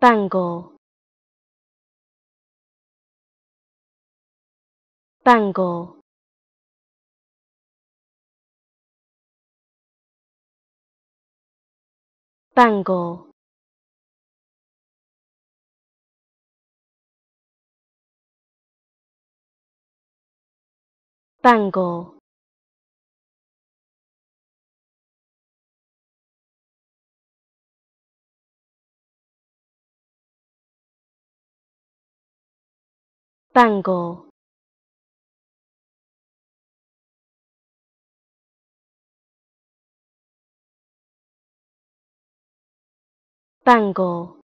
bangle bangle bangle bangle 半狗，半狗。